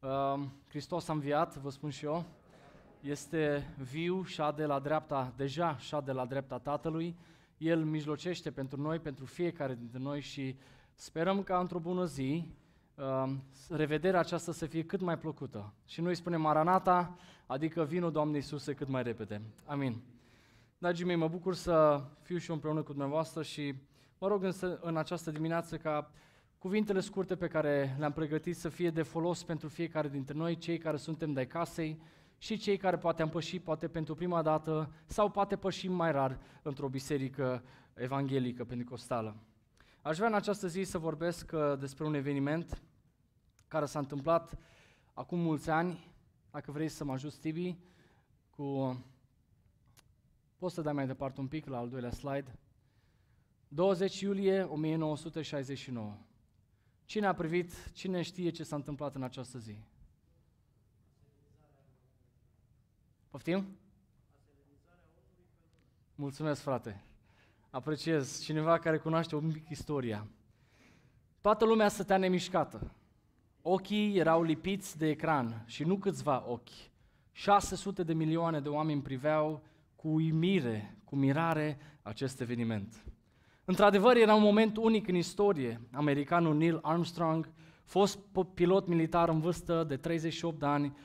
Um, Hristos a înviat, vă spun și eu, este viu, șade la dreapta, deja șade la dreapta Tatălui, El mijlocește pentru noi, pentru fiecare dintre noi și sperăm ca într-o bună zi uh, revederea aceasta să fie cât mai plăcută. Și noi spunem Maranata, adică vinul Doamnei Iisuse cât mai repede. Amin. Dragii mei, mă bucur să fiu și eu împreună cu dumneavoastră și mă rog însă în această dimineață ca Cuvintele scurte pe care le-am pregătit să fie de folos pentru fiecare dintre noi, cei care suntem de casei și cei care poate am pășit poate pentru prima dată sau poate pășim mai rar într-o biserică evanghelică pentecostală. Aș vrea în această zi să vorbesc uh, despre un eveniment care s-a întâmplat acum mulți ani, dacă vrei să mă ajuți, Tibi, cu... Poți să dai mai departe un pic la al doilea slide. 20 iulie 1969. Cine a privit, cine știe ce s-a întâmplat în această zi? Poftim? Mulțumesc, frate. Apreciez cineva care cunoaște un pic istoria. Toată lumea stătea nemișcată. Ochii erau lipiți de ecran și nu câțiva ochi. 600 de milioane de oameni priveau cu uimire, cu mirare acest eveniment. Într-adevăr, era un moment unic în istorie. Americanul Neil Armstrong, fost pilot militar în vârstă de 38 de ani,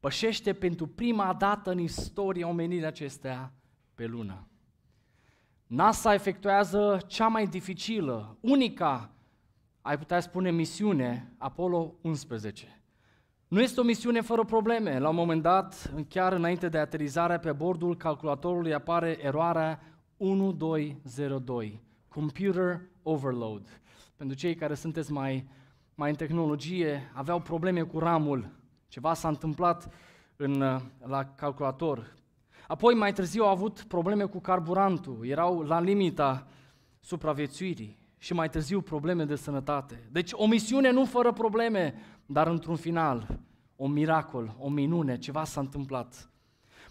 pășește pentru prima dată în istorie omenirea acestea pe lună. NASA efectuează cea mai dificilă, unica, ai putea spune, misiune, Apollo 11. Nu este o misiune fără probleme. La un moment dat, chiar înainte de aterizare pe bordul calculatorului apare eroarea 1202 computer overload. Pentru cei care sunteți mai, mai în tehnologie, aveau probleme cu ramul. Ceva s-a întâmplat în, la calculator. Apoi, mai târziu, au avut probleme cu carburantul. Erau la limita supraviețuirii și mai târziu probleme de sănătate. Deci o misiune nu fără probleme, dar într-un final, un miracol, o minune, ceva s-a întâmplat.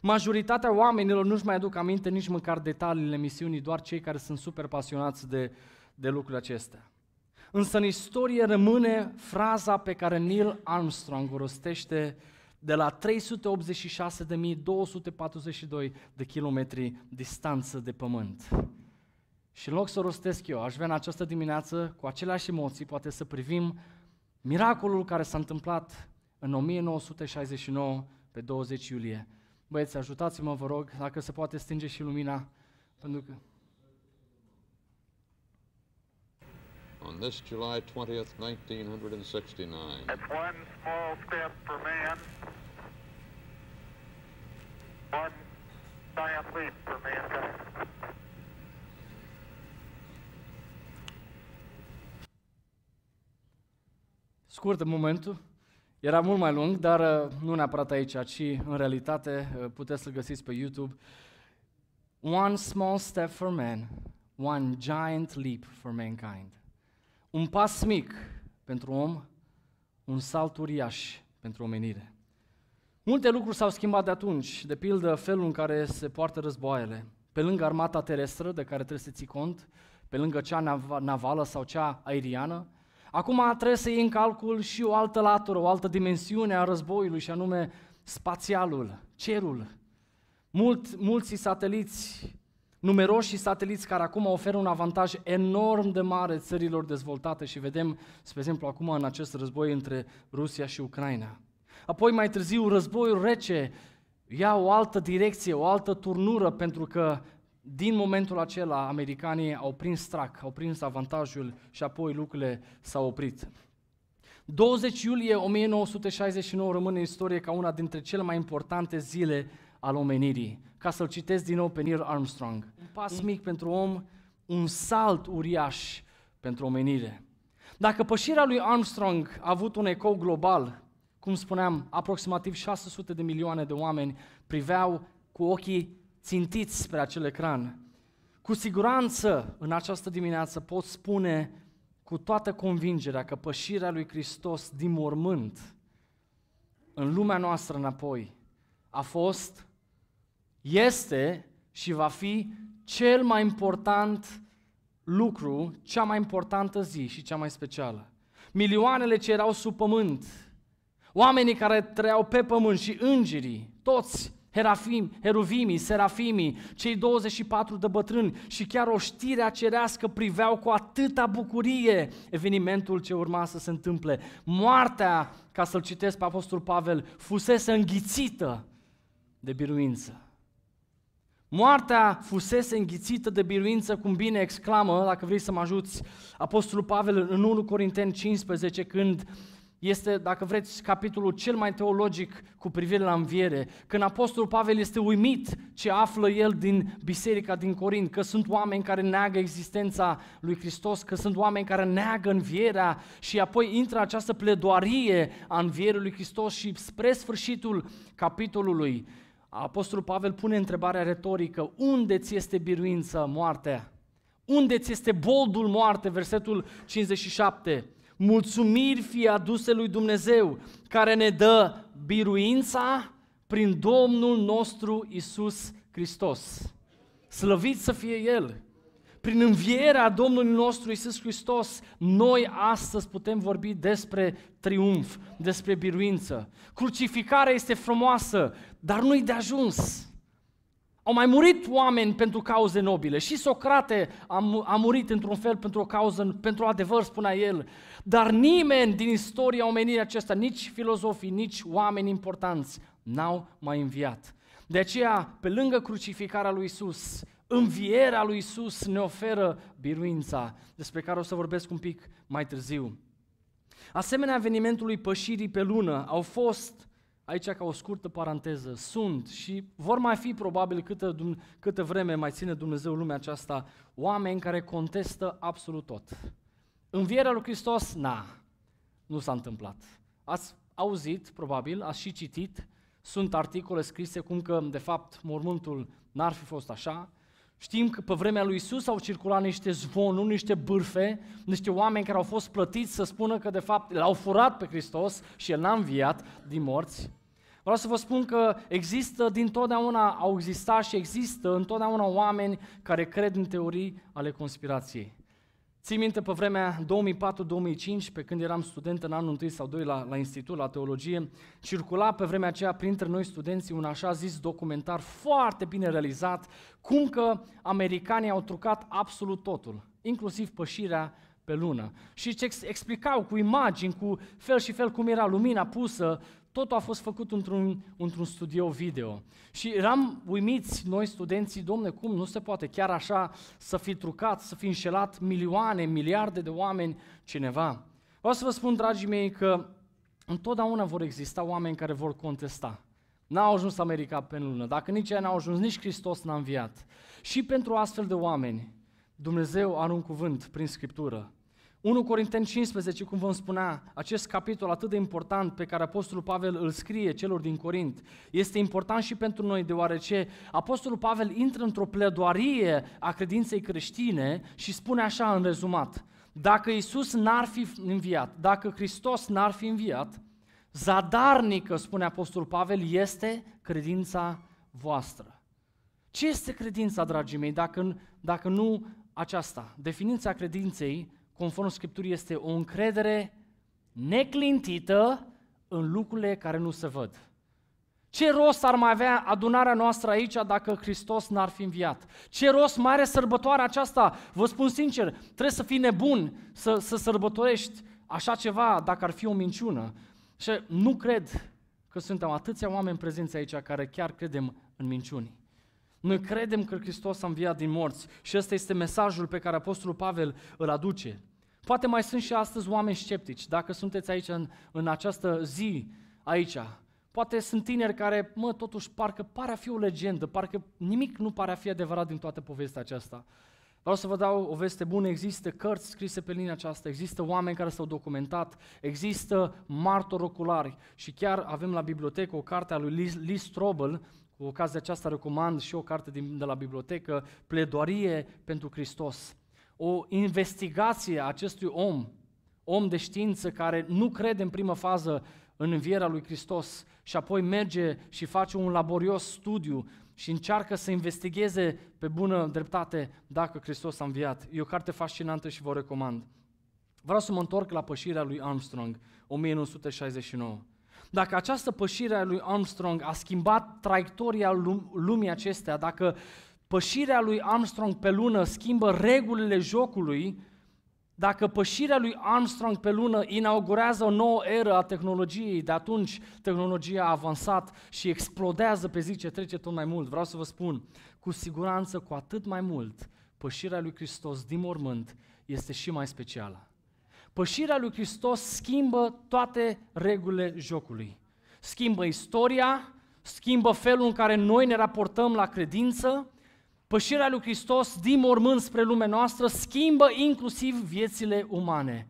Majoritatea oamenilor nu-și mai aduc aminte nici măcar detaliile misiunii, doar cei care sunt super pasionați de, de lucrurile acestea. Însă în istorie rămâne fraza pe care Neil Armstrong o rostește de la 386.242 de kilometri distanță de pământ. Și în loc să rostesc eu, aș vrea în această dimineață, cu aceleași emoții, poate să privim miracolul care s-a întâmplat în 1969, pe 20 iulie, Băieți, ajutați-mă, vă rog, dacă se poate stinge și lumina, pentru că... On this July 20th, 1969. That's one small step for man, one giant leap for mankind. Scurt momentul. Era mult mai lung, dar uh, nu neapărat aici, ci în realitate uh, puteți să-l găsiți pe YouTube. One small step for man, one giant leap for mankind. Un pas mic pentru om, un salt uriaș pentru omenire. Multe lucruri s-au schimbat de atunci, de pildă felul în care se poartă războaiele. Pe lângă armata terestră, de care trebuie să ții cont, pe lângă cea navală sau cea aeriană, Acum trebuie să iei în calcul și o altă latură, o altă dimensiune a războiului și anume spațialul, cerul. Mult, mulți sateliți, numeroși sateliți care acum oferă un avantaj enorm de mare țărilor dezvoltate și vedem, spre exemplu, acum în acest război între Rusia și Ucraina. Apoi mai târziu războiul rece ia o altă direcție, o altă turnură pentru că din momentul acela, americanii au prins trac, au prins avantajul și apoi lucrurile s-au oprit. 20 iulie 1969 rămâne în istorie ca una dintre cele mai importante zile al omenirii. Ca să-l citesc din nou pe Neil Armstrong. Un pas mic pentru om, un salt uriaș pentru omenire. Dacă pășirea lui Armstrong a avut un ecou global, cum spuneam, aproximativ 600 de milioane de oameni priveau cu ochii țintiți spre acel ecran. Cu siguranță, în această dimineață pot spune cu toată convingerea că pășirea lui Hristos din mormânt în lumea noastră înapoi a fost, este și va fi cel mai important lucru, cea mai importantă zi și cea mai specială. Milioanele ce erau sub pământ, oamenii care trăiau pe pământ și îngerii, toți Herafim, heruvimii, serafimii, cei 24 de bătrâni și chiar o știrea cerească priveau cu atâta bucurie evenimentul ce urma să se întâmple. Moartea, ca să-l citesc pe Apostol Pavel, fusese înghițită de biruință. Moartea fusese înghițită de biruință, cum bine exclamă, dacă vrei să mă ajuți, Apostolul Pavel în 1 Corinteni 15, când este, dacă vreți, capitolul cel mai teologic cu privire la înviere. Când Apostolul Pavel este uimit ce află el din biserica din Corint, că sunt oameni care neagă existența lui Hristos, că sunt oameni care neagă învierea și apoi intră această pledoarie a învierii lui Hristos și spre sfârșitul capitolului, Apostolul Pavel pune întrebarea retorică, unde ți este biruință moartea? Unde ți este boldul moarte? Versetul 57 mulțumiri fie aduse lui Dumnezeu, care ne dă biruința prin Domnul nostru Isus Hristos. Slăvit să fie El! Prin învierea Domnului nostru Isus Hristos, noi astăzi putem vorbi despre triumf, despre biruință. Crucificarea este frumoasă, dar nu-i de ajuns. Au mai murit oameni pentru cauze nobile. Și Socrate a, murit într-un fel pentru o cauză, pentru adevăr, spunea el. Dar nimeni din istoria omenirii acesta, nici filozofii, nici oameni importanți, n-au mai înviat. De aceea, pe lângă crucificarea lui Isus, învierea lui Isus ne oferă biruința, despre care o să vorbesc un pic mai târziu. Asemenea evenimentului pășirii pe lună au fost Aici, ca o scurtă paranteză, sunt și vor mai fi probabil câtă, câtă vreme mai ține Dumnezeu lumea aceasta, oameni care contestă absolut tot. Învierea lui Hristos, na, nu s-a întâmplat. Ați auzit, probabil, ați și citit, sunt articole scrise cum că, de fapt, mormântul n-ar fi fost așa, Știm că pe vremea lui Isus au circulat niște zvonuri, niște bârfe, niște oameni care au fost plătiți să spună că de fapt l-au furat pe Hristos și El n-a înviat din morți. Vreau să vă spun că există din totdeauna, au existat și există întotdeauna oameni care cred în teorii ale conspirației. Ții minte pe vremea 2004-2005, pe când eram student în anul 1 sau 2 la, la institut, la teologie, circula pe vremea aceea printre noi studenții un așa zis documentar foarte bine realizat, cum că americanii au trucat absolut totul, inclusiv pășirea pe lună. Și ce explicau cu imagini, cu fel și fel cum era lumina pusă, totul a fost făcut într-un, într-un studio video. Și eram uimiți noi studenții, domne, cum nu se poate chiar așa să fi trucat, să fi înșelat milioane, miliarde de oameni cineva. Vreau să vă spun, dragii mei, că întotdeauna vor exista oameni care vor contesta. N-au ajuns America pe lună, dacă nici ei n-au ajuns, nici Hristos n-a înviat. Și pentru astfel de oameni, Dumnezeu are un cuvânt prin Scriptură 1 Corinteni 15, cum vom spunea, acest capitol atât de important pe care Apostolul Pavel îl scrie celor din Corint, este important și pentru noi deoarece Apostolul Pavel intră într-o pledoarie a credinței creștine și spune așa în rezumat, dacă Isus n-ar fi înviat, dacă Hristos n-ar fi înviat, zadarnică, spune Apostolul Pavel, este credința voastră. Ce este credința, dragii mei, dacă, dacă nu aceasta? Definiția credinței conform Scripturii, este o încredere neclintită în lucrurile care nu se văd. Ce rost ar mai avea adunarea noastră aici dacă Hristos n-ar fi înviat? Ce rost mai are sărbătoarea aceasta? Vă spun sincer, trebuie să fii nebun să, să sărbătorești așa ceva dacă ar fi o minciună. Și nu cred că suntem atâția oameni prezenți aici care chiar credem în minciuni. Noi credem că Hristos a înviat din morți și ăsta este mesajul pe care Apostolul Pavel îl aduce. Poate mai sunt și astăzi oameni sceptici, dacă sunteți aici în, în această zi, aici. Poate sunt tineri care, mă, totuși, parcă pare a fi o legendă, parcă nimic nu pare a fi adevărat din toată povestea aceasta. Vreau să vă dau o veste bună, există cărți scrise pe linia aceasta, există oameni care s-au documentat, există martori oculari și chiar avem la bibliotecă o carte a lui Lee Strobel, cu ocazia aceasta recomand și o carte din, de la bibliotecă, Pledoarie pentru Hristos o investigație a acestui om, om de știință care nu crede în primă fază în învierea lui Hristos și apoi merge și face un laborios studiu și încearcă să investigheze pe bună dreptate dacă Hristos a înviat. E o carte fascinantă și vă recomand. Vreau să mă întorc la pășirea lui Armstrong, 1969. Dacă această pășire a lui Armstrong a schimbat traiectoria lumii acestea, dacă Pășirea lui Armstrong pe lună schimbă regulile jocului. Dacă pășirea lui Armstrong pe lună inaugurează o nouă eră a tehnologiei, de atunci tehnologia a avansat și explodează pe zi ce trece tot mai mult. Vreau să vă spun, cu siguranță, cu atât mai mult, pășirea lui Hristos din mormânt este și mai specială. Pășirea lui Hristos schimbă toate regulile jocului. Schimbă istoria, schimbă felul în care noi ne raportăm la credință, Pășirea lui Hristos din mormânt spre lumea noastră schimbă inclusiv viețile umane.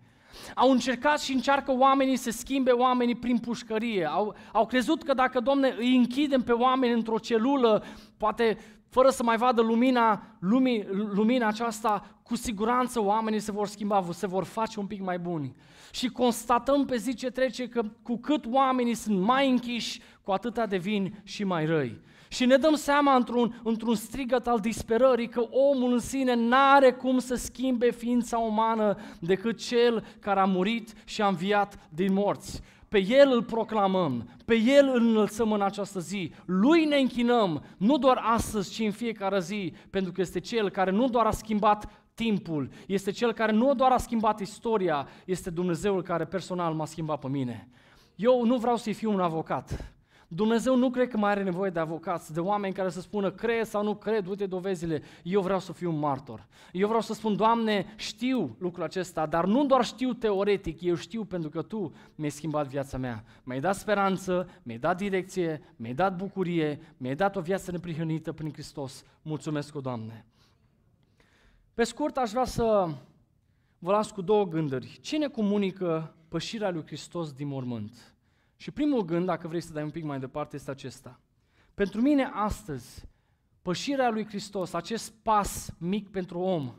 Au încercat și încearcă oamenii să schimbe oamenii prin pușcărie. Au, au crezut că dacă, domne, îi închidem pe oameni într-o celulă, poate fără să mai vadă lumina, lumii, lumina aceasta, cu siguranță oamenii se vor schimba, se vor face un pic mai buni. Și constatăm pe zi ce trece că cu cât oamenii sunt mai închiși, cu atâta devin și mai răi. Și ne dăm seama într-un, într-un strigăt al disperării că omul în sine n-are cum să schimbe ființa umană decât cel care a murit și a înviat din morți. Pe El îl proclamăm, pe El îl înălțăm în această zi, Lui ne închinăm, nu doar astăzi, ci în fiecare zi, pentru că este Cel care nu doar a schimbat timpul, este Cel care nu doar a schimbat istoria, este Dumnezeul care personal m-a schimbat pe mine. Eu nu vreau să fiu un avocat, Dumnezeu nu cred că mai are nevoie de avocați, de oameni care să spună cred sau nu cred, uite dovezile, eu vreau să fiu un martor. Eu vreau să spun, Doamne, știu lucrul acesta, dar nu doar știu teoretic, eu știu pentru că Tu mi-ai schimbat viața mea. Mi-ai dat speranță, mi-ai dat direcție, mi-ai dat bucurie, mi-ai dat o viață neprihănită prin Hristos. Mulțumesc, o Doamne! Pe scurt, aș vrea să vă las cu două gânduri. Cine comunică pășirea lui Hristos din mormânt? Și primul gând, dacă vrei să dai un pic mai departe, este acesta. Pentru mine astăzi, pășirea lui Hristos, acest pas mic pentru om,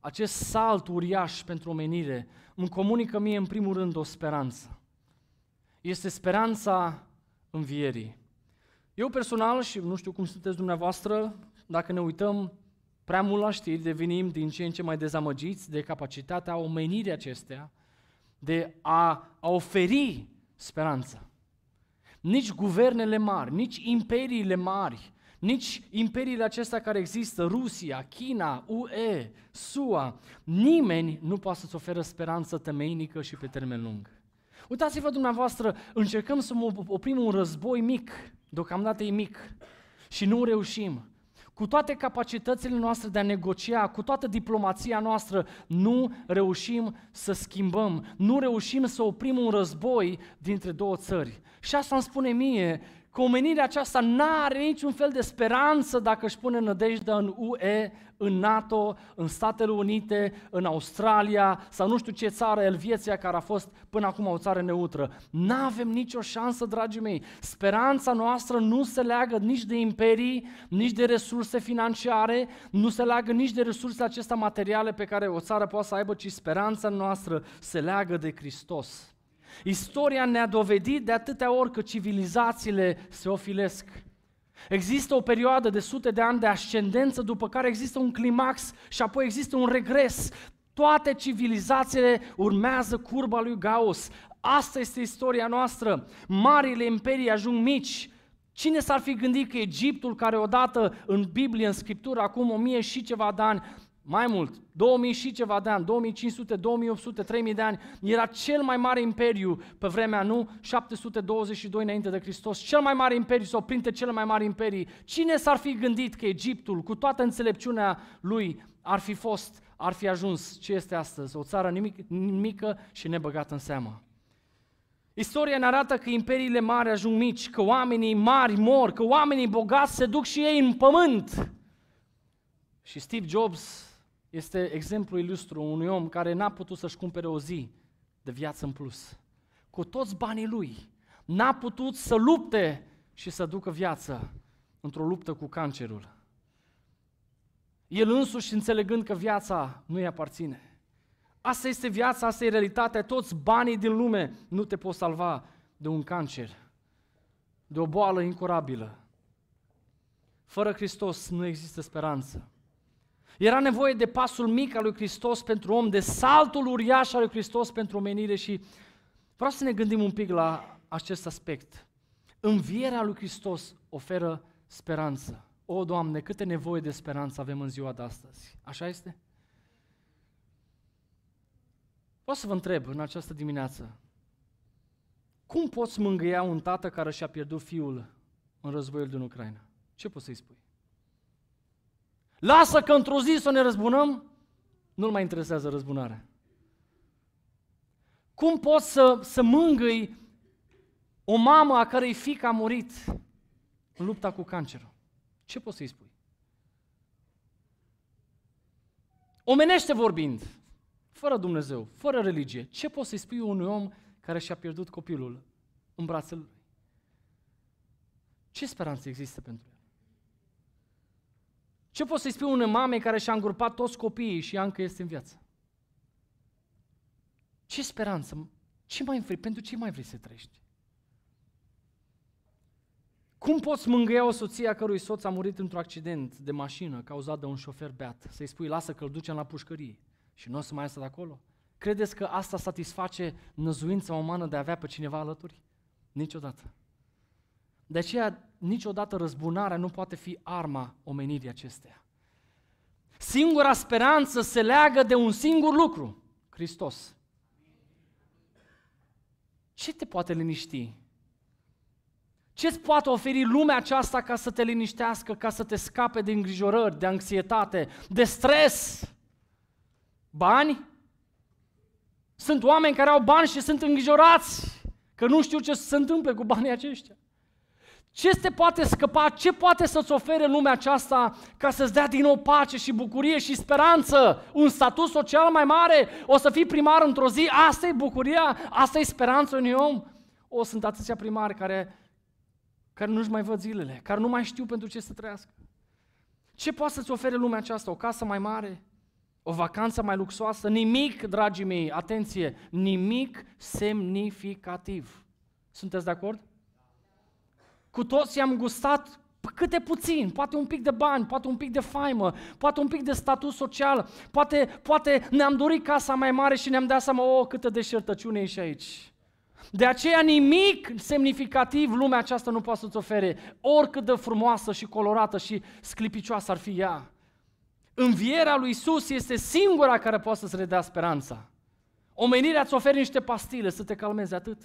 acest salt uriaș pentru omenire, îmi comunică mie în primul rând o speranță. Este speranța învierii. Eu personal, și nu știu cum sunteți dumneavoastră, dacă ne uităm prea mult la știri, devenim din ce în ce mai dezamăgiți de capacitatea omenirii acestea de a, a oferi Speranța. Nici guvernele mari, nici imperiile mari, nici imperiile acestea care există, Rusia, China, UE, SUA, nimeni nu poate să-ți oferă speranță temeinică și pe termen lung. Uitați-vă dumneavoastră, încercăm să oprim un război mic, deocamdată e mic, și nu reușim cu toate capacitățile noastre de a negocia, cu toată diplomația noastră, nu reușim să schimbăm, nu reușim să oprim un război dintre două țări. Și asta îmi spune mie că omenirea aceasta nu are niciun fel de speranță dacă își pune nădejdea în UE, în NATO, în Statele Unite, în Australia sau nu știu ce țară, Elveția, care a fost până acum o țară neutră. Nu avem nicio șansă, dragii mei. Speranța noastră nu se leagă nici de imperii, nici de resurse financiare, nu se leagă nici de resurse acestea materiale pe care o țară poate să aibă, ci speranța noastră se leagă de Hristos. Istoria ne-a dovedit de atâtea ori că civilizațiile se ofilesc. Există o perioadă de sute de ani de ascendență, după care există un climax și apoi există un regres. Toate civilizațiile urmează curba lui Gauss. Asta este istoria noastră. Marile imperii ajung mici. Cine s-ar fi gândit că Egiptul, care odată în Biblie, în Scriptură, acum o mie și ceva de ani, mai mult, 2000 și ceva de ani, 2500, 2800, 3000 de ani, era cel mai mare imperiu pe vremea nu, 722 înainte de Hristos, cel mai mare imperiu sau printre cele mai mari imperii. Cine s-ar fi gândit că Egiptul, cu toată înțelepciunea lui, ar fi fost, ar fi ajuns ce este astăzi, o țară nimic, mică și nebăgată în seamă. Istoria ne arată că imperiile mari ajung mici, că oamenii mari mor, că oamenii bogați se duc și ei în pământ. Și Steve Jobs este exemplu ilustru unui om care n-a putut să-și cumpere o zi de viață în plus. Cu toți banii lui, n-a putut să lupte și să ducă viață într-o luptă cu cancerul. El însuși înțelegând că viața nu îi aparține. Asta este viața, asta e realitatea, toți banii din lume nu te pot salva de un cancer, de o boală incurabilă. Fără Hristos nu există speranță. Era nevoie de pasul mic al lui Hristos pentru om, de saltul uriaș al lui Hristos pentru omenire și vreau să ne gândim un pic la acest aspect. Învierea lui Hristos oferă speranță. O, Doamne, câte nevoie de speranță avem în ziua de astăzi. Așa este? Vreau să vă întreb în această dimineață, cum poți mângâia un tată care și-a pierdut fiul în războiul din Ucraina? Ce poți să-i spui? Lasă că într-o zi să ne răzbunăm, nu-l mai interesează răzbunarea. Cum poți să, să mângâi o mamă a cărei fiică a murit în lupta cu cancerul? Ce poți să-i spui? Omenește vorbind, fără Dumnezeu, fără religie, ce poți să-i spui unui om care și-a pierdut copilul în brațul lui? Ce speranță există pentru el? Ce poți să-i spui unei mame care și-a îngrupat toți copiii și ea încă este în viață? Ce speranță? Ce mai vrei? Pentru ce mai vrei să trăiești? Cum poți mângâia o soție a cărui soț a murit într-un accident de mașină cauzat de un șofer beat? Să-i spui, lasă că îl ducem la pușcărie și nu o să mai iasă de acolo? Credeți că asta satisface năzuința umană de a avea pe cineva alături? Niciodată. De aceea niciodată răzbunarea nu poate fi arma omenirii acesteia. Singura speranță se leagă de un singur lucru, Hristos. Ce te poate liniști? Ce îți poate oferi lumea aceasta ca să te liniștească, ca să te scape de îngrijorări, de anxietate, de stres? Bani? Sunt oameni care au bani și sunt îngrijorați că nu știu ce se întâmplă cu banii aceștia. Ce se poate scăpa? Ce poate să-ți ofere lumea aceasta ca să-ți dea din nou pace și bucurie și speranță? Un statut social mai mare? O să fii primar într-o zi? Asta e bucuria? Asta e speranța unui om? O, sunt atâția primari care, care nu-și mai văd zilele, care nu mai știu pentru ce să trăiască. Ce poate să-ți ofere lumea aceasta? O casă mai mare? O vacanță mai luxoasă? Nimic, dragii mei, atenție, nimic semnificativ. Sunteți de acord? Cu toți am gustat câte puțin, poate un pic de bani, poate un pic de faimă, poate un pic de statut social, poate, poate ne-am dorit casa mai mare și ne-am dat seama, o, oh, câtă deșertăciune e și aici. De aceea nimic semnificativ lumea aceasta nu poate să-ți ofere, oricât de frumoasă și colorată și sclipicioasă ar fi ea. Învierea lui Isus este singura care poate să-ți redea speranța. Omenirea îți oferă niște pastile să te calmezi atât.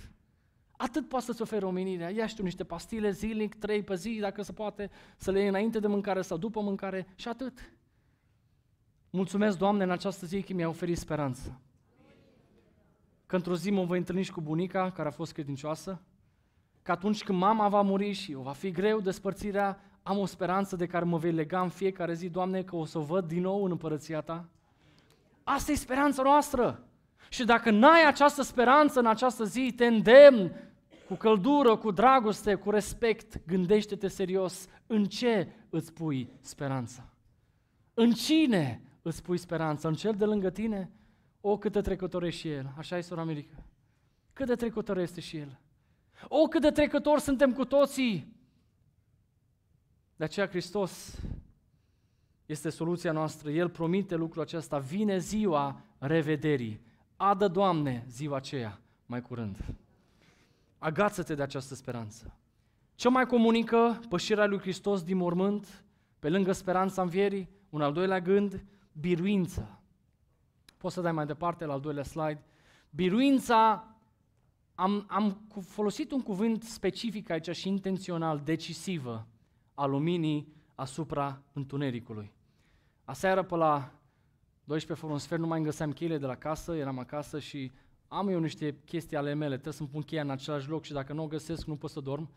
Atât poate să-ți ofere omenirea. Ia știu niște pastile zilnic, trei pe zi, dacă se poate, să le iei înainte de mâncare sau după mâncare și atât. Mulțumesc, Doamne, în această zi că mi a oferit speranță. Că într-o zi mă voi întâlni și cu bunica, care a fost credincioasă, că atunci când mama va muri și va fi greu despărțirea, am o speranță de care mă vei lega în fiecare zi, Doamne, că o să o văd din nou în împărăția Ta. Asta e speranța noastră. Și dacă n-ai această speranță în această zi, te îndemn cu căldură, cu dragoste, cu respect, gândește-te serios în ce îți pui speranța. În cine îți pui speranța? În cel de lângă tine? O, cât de trecător și el. Așa e, sora America. Cât de trecător este și el. O, cât de trecător suntem cu toții. De aceea Hristos este soluția noastră. El promite lucrul acesta. Vine ziua revederii. Adă, Doamne, ziua aceea mai curând. Agață-te de această speranță. Ce mai comunică pășirea lui Hristos din mormânt, pe lângă speranța învierii? Un al doilea gând, biruința. Poți să dai mai departe la al doilea slide. Biruința, am, am folosit un cuvânt specific aici și intențional, decisivă, a luminii asupra întunericului. Aseară pe la 12 fără un sfert nu mai îngăseam cheile de la casă, eram acasă și am eu niște chestii ale mele, trebuie să-mi pun cheia în același loc și dacă nu o găsesc, nu pot să dorm.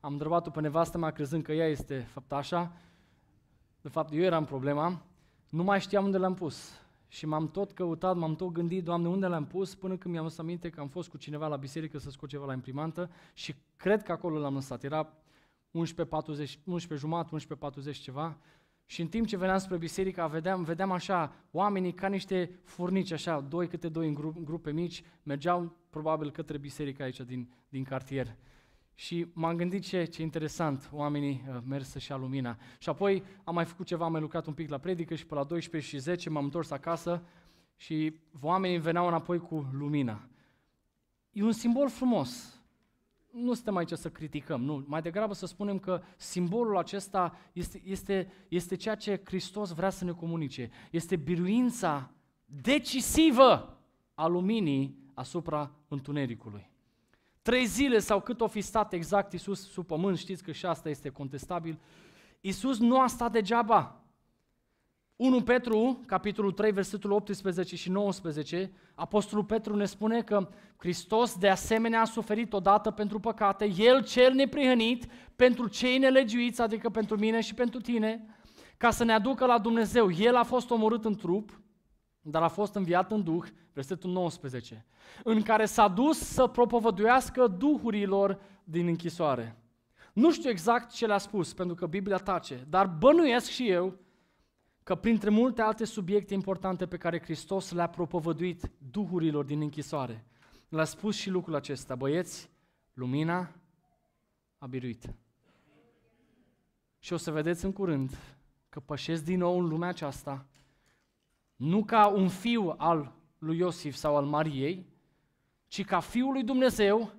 Am întrebat-o pe nevastă mea crezând că ea este făptașa. De fapt, eu eram problema. Nu mai știam unde l-am pus. Și m-am tot căutat, m-am tot gândit, Doamne, unde l-am pus, până când mi-am lăsat aminte că am fost cu cineva la biserică să scot ceva la imprimantă și cred că acolo l-am lăsat. Era 11.40, 11.30, jumătate, 11.40 ceva și în timp ce veneam spre biserică, vedeam, vedeam așa, oamenii ca niște furnici, așa, doi câte doi în, în grupe mici, mergeau probabil către biserica aici din, din cartier. Și m-am gândit ce, ce interesant, oamenii uh, merg să-și ia lumina. Și apoi am mai făcut ceva, am mai lucrat un pic la predică și pe la 12 și 10 m-am întors acasă și oamenii veneau înapoi cu lumina. E un simbol frumos, nu suntem aici să criticăm, nu. Mai degrabă să spunem că simbolul acesta este, este, este ceea ce Hristos vrea să ne comunice. Este biruința decisivă a luminii asupra întunericului. Trei zile sau cât o fi stat exact Iisus sub pământ, știți că și asta este contestabil, Iisus nu a stat degeaba. 1 Petru, capitolul 3, versetul 18 și 19, Apostolul Petru ne spune că Hristos de asemenea a suferit odată pentru păcate, El cel neprihănit pentru cei nelegiuiți, adică pentru mine și pentru tine, ca să ne aducă la Dumnezeu. El a fost omorât în trup, dar a fost înviat în Duh, versetul 19, în care s-a dus să propovăduiască duhurilor din închisoare. Nu știu exact ce le-a spus, pentru că Biblia tace, dar bănuiesc și eu că printre multe alte subiecte importante pe care Hristos le-a propovăduit duhurilor din închisoare, le-a spus și lucrul acesta, băieți, lumina a biruit. Și o să vedeți în curând că pășesc din nou în lumea aceasta, nu ca un fiu al lui Iosif sau al Mariei, ci ca Fiul lui Dumnezeu,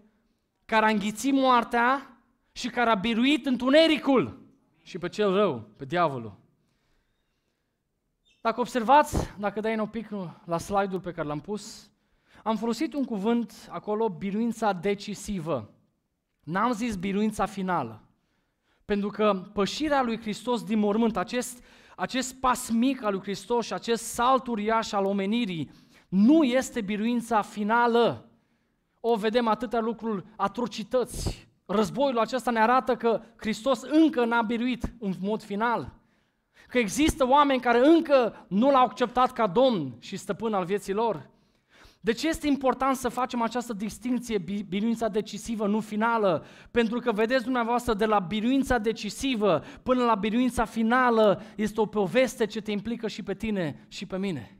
care a înghițit moartea și care a biruit întunericul și pe cel rău, pe diavolul. Dacă observați, dacă dai un pic la slide-ul pe care l-am pus, am folosit un cuvânt acolo, biruința decisivă. N-am zis biruința finală. Pentru că pășirea lui Hristos din mormânt, acest, acest pas mic al lui Hristos și acest salt uriaș al omenirii, nu este biruința finală. O vedem atâtea lucruri, atrocități. Războiul acesta ne arată că Hristos încă n-a biruit în mod final. Că există oameni care încă nu l-au acceptat ca domn și stăpân al vieții lor. De ce este important să facem această distinție, biruința decisivă, nu finală? Pentru că, vedeți dumneavoastră, de la biruința decisivă până la biruința finală este o poveste ce te implică și pe tine și pe mine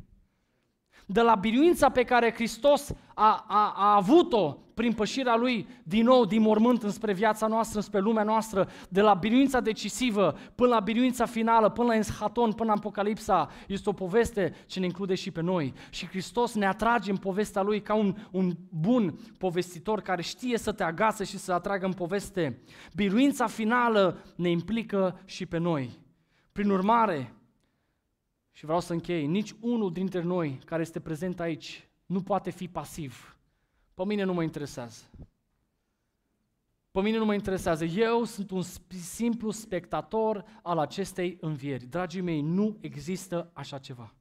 de la biruința pe care Hristos a, a, a avut-o prin pășirea Lui din nou, din mormânt înspre viața noastră, înspre lumea noastră, de la biruința decisivă până la biruința finală, până la Eschaton, până la Apocalipsa, este o poveste ce ne include și pe noi. Și Hristos ne atrage în povestea Lui ca un, un bun povestitor care știe să te agase și să atragă în poveste. Biruința finală ne implică și pe noi. Prin urmare, și vreau să închei, nici unul dintre noi care este prezent aici nu poate fi pasiv. Pe mine nu mă interesează. Pe mine nu mă interesează. Eu sunt un simplu spectator al acestei învieri. Dragii mei, nu există așa ceva.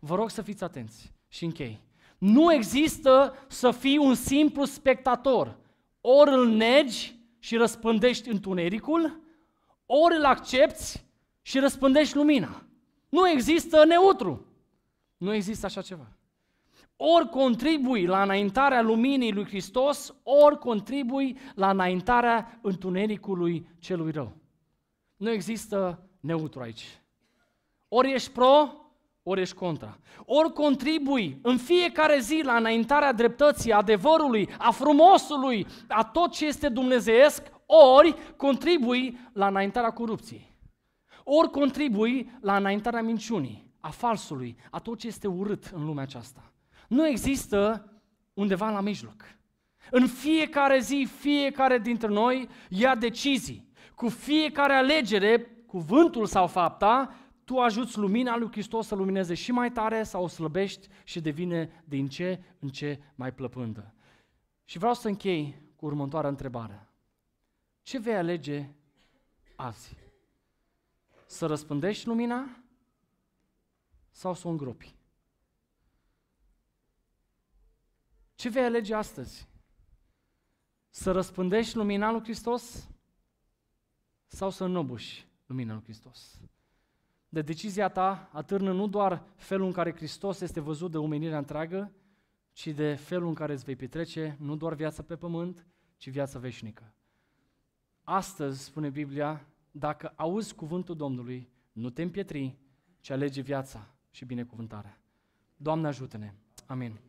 Vă rog să fiți atenți și închei. Nu există să fii un simplu spectator. Ori îl negi și răspândești întunericul, ori îl accepti și răspândești lumina. Nu există neutru. Nu există așa ceva. Ori contribui la înaintarea luminii lui Hristos, ori contribui la înaintarea întunericului celui rău. Nu există neutru aici. Ori ești pro, ori ești contra. Ori contribui în fiecare zi la înaintarea dreptății, adevărului, a frumosului, a tot ce este dumnezeiesc, ori contribui la înaintarea corupției ori contribui la înaintarea minciunii, a falsului, a tot ce este urât în lumea aceasta. Nu există undeva la mijloc. În fiecare zi, fiecare dintre noi ia decizii. Cu fiecare alegere, cuvântul sau fapta, tu ajuți lumina lui Hristos să lumineze și mai tare sau o slăbești și devine din ce în ce mai plăpândă. Și vreau să închei cu următoarea întrebare. Ce vei alege azi? Să răspândești lumina sau să o îngropi? Ce vei alege astăzi? Să răspândești lumina lui Hristos sau să înnobuși lumina lui Hristos? De decizia ta atârnă nu doar felul în care Hristos este văzut de omenirea întreagă, ci de felul în care îți vei petrece nu doar viața pe pământ, ci viața veșnică. Astăzi, spune Biblia, dacă auzi cuvântul Domnului, nu te împietri, ci alege viața și binecuvântarea. Doamne ajută-ne! Amin.